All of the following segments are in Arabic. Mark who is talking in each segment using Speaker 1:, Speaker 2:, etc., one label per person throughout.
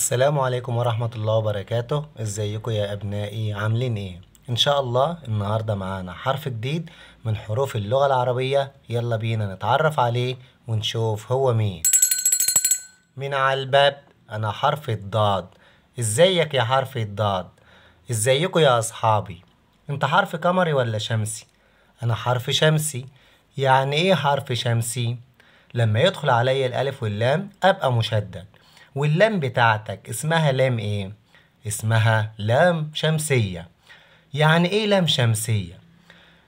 Speaker 1: السلام عليكم ورحمة الله وبركاته ازيكم يا ابنائي عاملين ايه ان شاء الله النهاردة معانا حرف جديد من حروف اللغة العربية يلا بينا نتعرف عليه ونشوف هو مين من على الباب انا حرف الضاد ازيك يا حرف الضاد ازيكم يا اصحابي انت حرف قمري ولا شمسي انا حرف شمسي يعني ايه حرف شمسي لما يدخل عليا الالف واللام ابقى مشدد واللام بتاعتك اسمها لام ايه؟ اسمها لام شمسية يعني ايه لام شمسية؟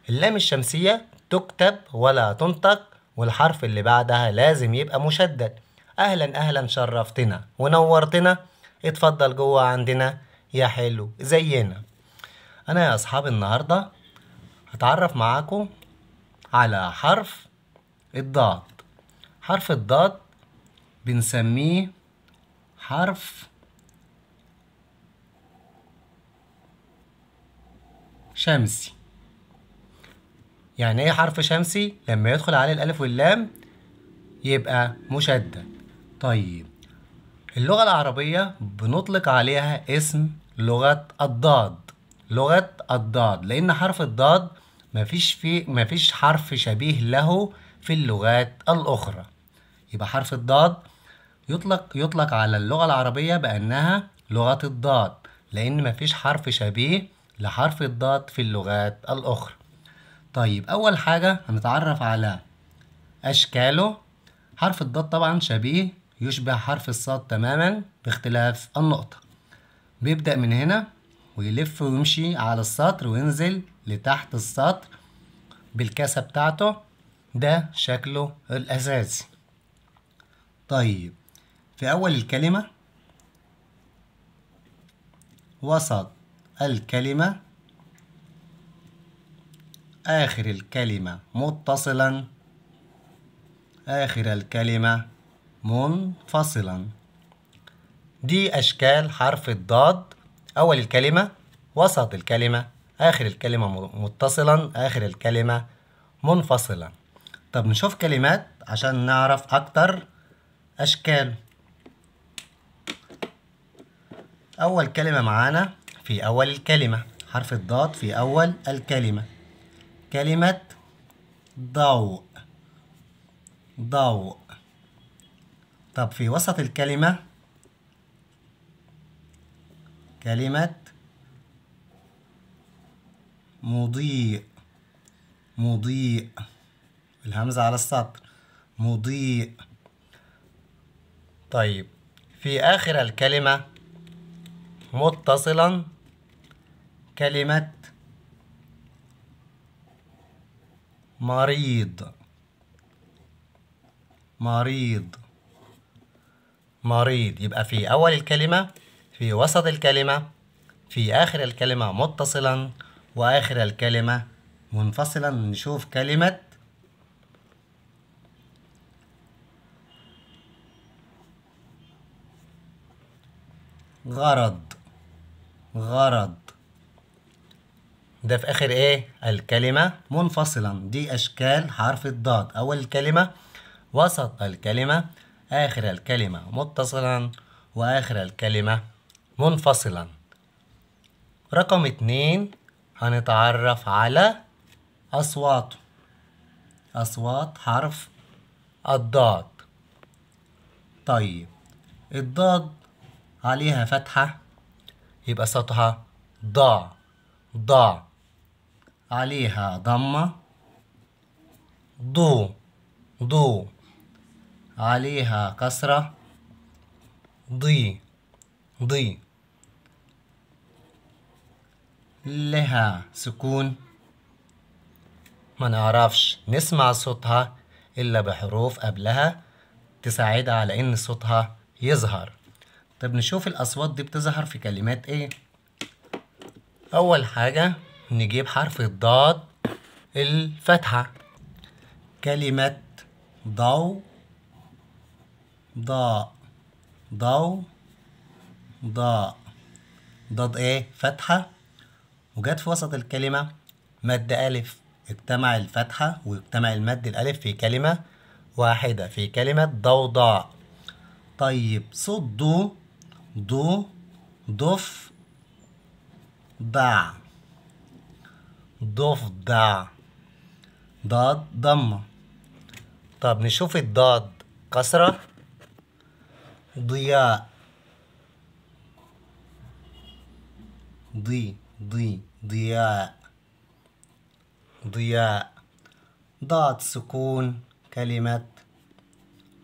Speaker 1: اللام الشمسية تكتب ولا تنطق والحرف اللي بعدها لازم يبقى مشدد اهلا اهلا شرفتنا ونورتنا اتفضل جوه عندنا يا حلو زينا انا يا اصحابي النهارده هتعرف معاكم على حرف الضاد حرف الضاد بنسميه حرف شمسي يعني ايه حرف شمسي لما يدخل عليه الالف واللام يبقى مشدد طيب اللغة العربية بنطلق عليها اسم لغة الضاد لغة الضاد لأن حرف الضاد مفيش فيه مفيش حرف شبيه له في اللغات الأخرى يبقى حرف الضاد يطلق يطلق على اللغة العربية بأنها لغة الضاد لأن مفيش حرف شبيه لحرف الضاد في اللغات الأخرى طيب أول حاجة هنتعرف على أشكاله حرف الضاد طبعا شبيه يشبه حرف الصاد تماما باختلاف النقطة بيبدأ من هنا ويلف ويمشي على السطر وينزل لتحت السطر بالكاسة بتاعته ده شكله الأساسي طيب في أول الكلمة وسط الكلمة آخر الكلمة متصلا آخر الكلمة منفصلا دي أشكال حرف الضاد أول الكلمة وسط الكلمة آخر الكلمة متصلا آخر الكلمة منفصلا طب نشوف كلمات عشان نعرف أكتر أشكال أول كلمة معانا في أول الكلمة حرف الضاد في أول الكلمة كلمة ضوء ضوء طب في وسط الكلمة كلمة مضيء مضيء الهمزة على السطر مضيء طيب في آخر الكلمة متصلا كلمة مريض مريض مريض يبقى في أول الكلمة في وسط الكلمة في آخر الكلمة متصلا وآخر الكلمة منفصلا نشوف كلمة غرض غرض ده في آخر إيه؟ الكلمة منفصلا دي أشكال حرف الضاد أول الكلمة وسط الكلمة آخر الكلمة متصلا وآخر الكلمة منفصلا رقم اتنين هنتعرف على أصواته أصوات حرف الضاد طيب الضاد عليها فتحة يبقى صوتها ضاع ضاع عليها ضمة ضو ضو عليها كسرة ضي ضي لها سكون ما نعرفش نسمع صوتها إلا بحروف قبلها تساعدها على إن صوتها يظهر طب نشوف الأصوات دي بتظهر في كلمات إيه أول حاجة نجيب حرف الضاد الفتحة كلمة ضو ضاء ضو ضاء ضاد ايه فتحة وجت في وسط الكلمة مد ألف اجتمع الفتحة واجتمع المد الألف في كلمة واحدة في كلمة ضوضاء طيب صدوا ضو ضف ضع ضفدع ضاد ضمة طب نشوف الضاد كسرة ضياء ضي ضي ضياء ضياء ضاد سكون كلمة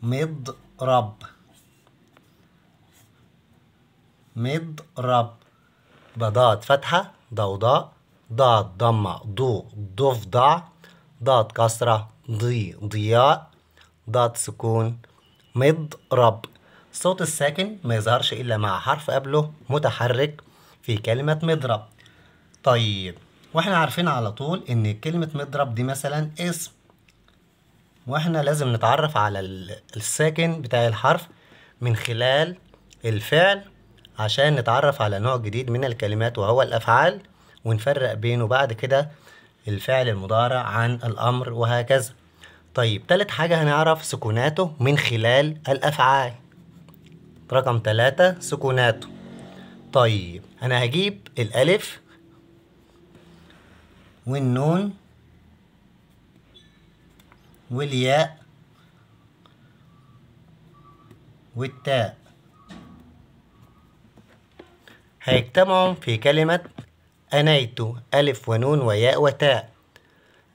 Speaker 1: مضرب مضرب بضاد فتحة ضوضاء ضاد ضمة ضو ضفدع ضاد كسرة ضي ضياء ضاد سكون مضرب الصوت الساكن ما يظهرش إلا مع حرف قبله متحرك في كلمة مضرب طيب واحنا عارفين على طول ان كلمة مضرب دي مثلا اسم واحنا لازم نتعرف على الساكن بتاع الحرف من خلال الفعل عشان نتعرف على نوع جديد من الكلمات وهو الأفعال ونفرق بينه بعد كده الفعل المضارع عن الأمر وهكذا طيب تالت حاجة هنعرف سكوناته من خلال الأفعال رقم تلاتة سكوناته طيب أنا هجيب الألف والنون والياء والتاء هيجتمعوا في كلمة أنيت ألف ونون وياء وتاء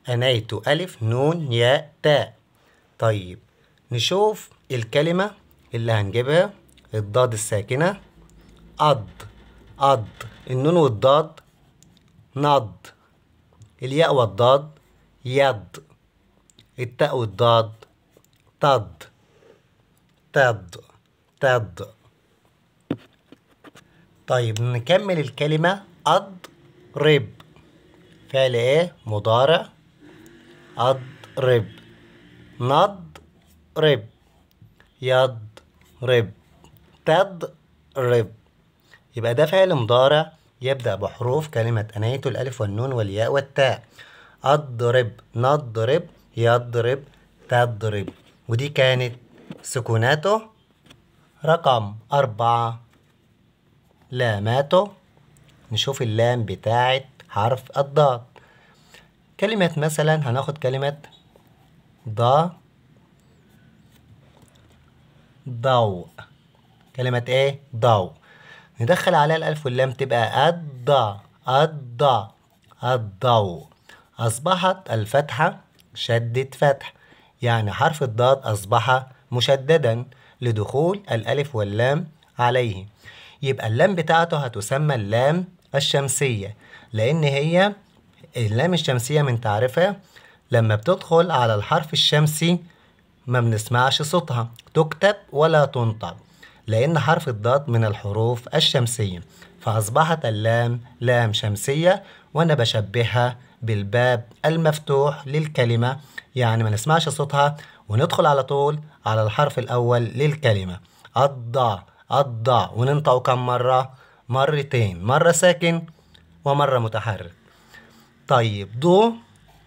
Speaker 1: أنيت ألف نون ياء تاء طيب نشوف الكلمة اللي هنجيبها الضاد الساكنة أض أض النون والضاد نض الياء والضاد يض التاء والضاد تض تض تض طيب نكمل الكلمة أضرب فعل إيه مضارع أضرب نضرب يضرب تضرب يبقى ده فعل مضارع يبدأ بحروف كلمة أنايته الألف والنون والياء والتاء أضرب نضرب يضرب تضرب ودي كانت سكوناته رقم أربعة لاماتو نشوف اللام بتاعة حرف الضاد كلمة مثلا هناخد كلمة ضا ضوء كلمة ايه؟ ضوء ندخل عليها الألف واللام تبقى الضا الضا الضوء أصبحت الفتحة شدت فتح يعني حرف الضاد أصبح مشددا لدخول الألف واللام عليه يبقى اللام بتاعته هتسمى اللام الشمسية لأن هي اللام الشمسية من تعريفها لما بتدخل على الحرف الشمسي ما بنسمعش صوتها تكتب ولا تنطق لأن حرف الضاد من الحروف الشمسية فأصبحت اللام لام شمسية وأنا بشبهها بالباب المفتوح للكلمة يعني ما نسمعش صوتها وندخل على طول على الحرف الأول للكلمة الضاد الضع وننطقه كم مرة مرتين مرة ساكن ومرة متحرك طيب ضو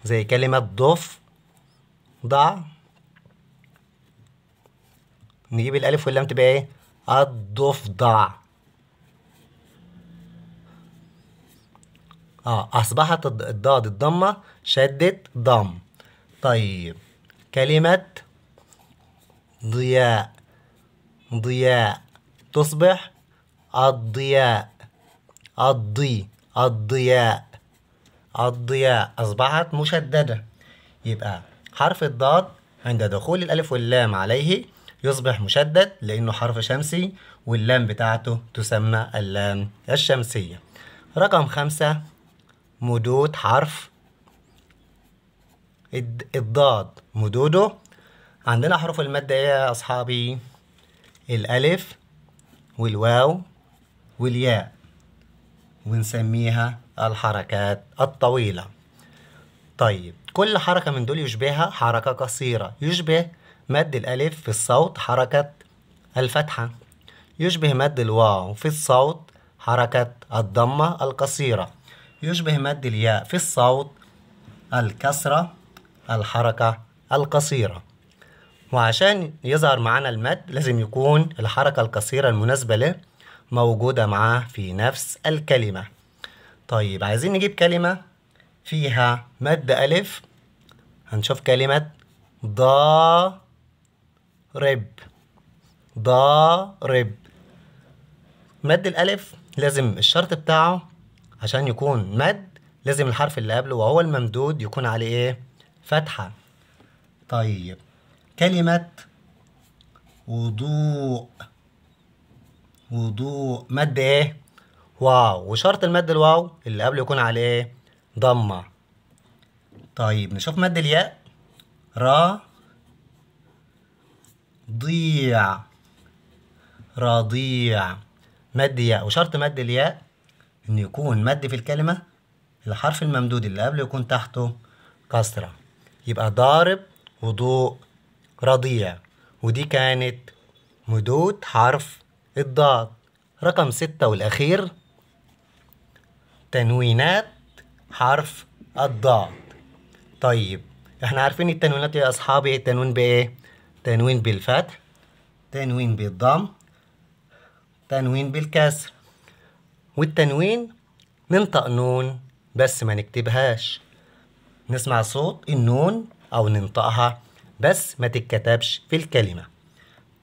Speaker 1: زي كلمة ضف ضع نجيب الألف واللام تبقى إيه الضفدع آه أصبحت الضاد الضمة شدت ضم طيب كلمة ضياء ضياء تصبح الضياء الضي الضياء الضياء أصبحت مشددة يبقى حرف الضاد عند دخول الألف واللام عليه يصبح مشدد لأنه حرف شمسي واللام بتاعته تسمى اللام الشمسية رقم خمسة مدود حرف الضاد مدوده عندنا حروف المادة إيه يا أصحابي؟ الألف والواو والياء ونسميها الحركات الطويلة طيب كل حركة من دول يشبهها حركة قصيرة يشبه مد الألف في الصوت حركة الفتحة يشبه مد الواو في الصوت حركة الضمة القصيرة يشبه مد الياء في الصوت الكسرة الحركة القصيرة وعشان يظهر معانا المد لازم يكون الحركة القصيرة المناسبة له موجودة معاه في نفس الكلمة طيب عايزين نجيب كلمة فيها مد ألف هنشوف كلمة ضارب ضارب مد الألف لازم الشرط بتاعه عشان يكون مد لازم الحرف اللي قبله وهو الممدود يكون عليه ايه فتحة طيب كلمة وضوء وضوء مد ايه واو وشرط المد الواو اللي قبله يكون عليه ضمة طيب نشوف مد الياء را ضيع رضيع مد ياء وشرط مد الياء ان يكون مد في الكلمة الحرف الممدود اللي قبله يكون تحته كسرة يبقى ضارب وضوء رضيع ودي كانت مدود حرف الضاد رقم ستة والأخير تنوينات حرف الضاد طيب احنا عارفين التنوينات يا أصحابي التنوين بإيه؟ تنوين بالفتح تنوين بالضم تنوين بالكسر والتنوين ننطق نون بس ما نكتبهاش نسمع صوت النون أو ننطقها بس ما تتكتبش في الكلمة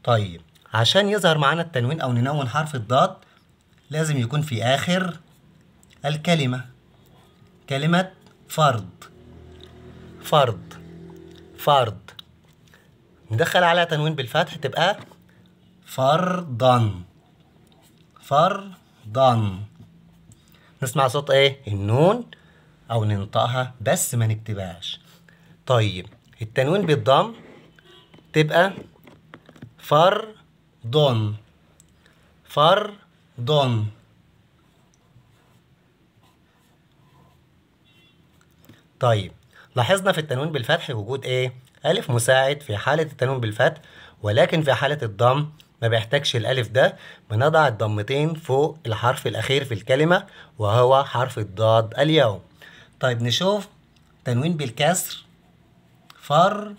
Speaker 1: طيب عشان يظهر معانا التنوين أو ننون حرف الضاد لازم يكون في آخر الكلمة كلمة فرض فرض فرض ندخل على تنوين بالفتح تبقى فرضا فرضا نسمع صوت ايه النون او ننطقها بس ما نكتبهاش طيب التنوين بالضم تبقى فر دون فر دون طيب لاحظنا في التنوين بالفتح وجود ايه الف مساعد في حاله التنوين بالفتح ولكن في حاله الضم ما بيحتاجش الالف ده بنضع الضمتين فوق الحرف الاخير في الكلمه وهو حرف الضاد اليوم طيب نشوف تنوين بالكسر فرض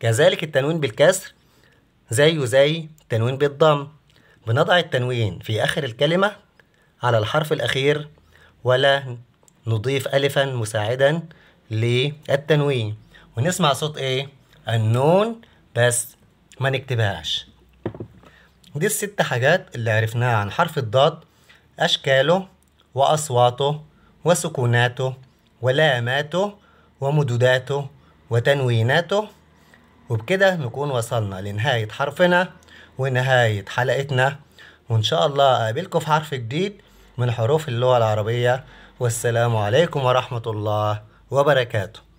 Speaker 1: كذلك التنوين بالكسر زيه زي التنوين بالضم بنضع التنوين في آخر الكلمة على الحرف الأخير ولا نضيف ألفا مساعدا للتنوين ونسمع صوت إيه؟ النون بس ما نكتبهاش دي الست حاجات اللي عرفناها عن حرف الضاد أشكاله وأصواته وسكوناته ولاماته ومدوداته وتنويناته وبكده نكون وصلنا لنهاية حرفنا ونهاية حلقتنا وإن شاء الله أقابلكم في حرف جديد من حروف اللغة العربية والسلام عليكم ورحمة الله وبركاته